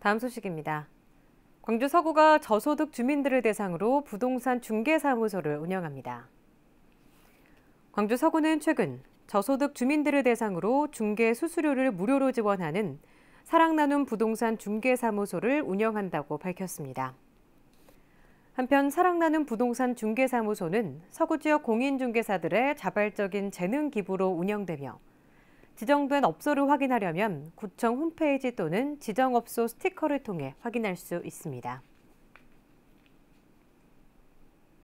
다음 소식입니다. 광주 서구가 저소득 주민들을 대상으로 부동산 중개사무소를 운영합니다. 광주 서구는 최근 저소득 주민들을 대상으로 중개 수수료를 무료로 지원하는 사랑나눔 부동산 중개사무소를 운영한다고 밝혔습니다. 한편 사랑나눔 부동산 중개사무소는 서구 지역 공인중개사들의 자발적인 재능 기부로 운영되며 지정된 업소를 확인하려면 구청 홈페이지 또는 지정업소 스티커를 통해 확인할 수 있습니다.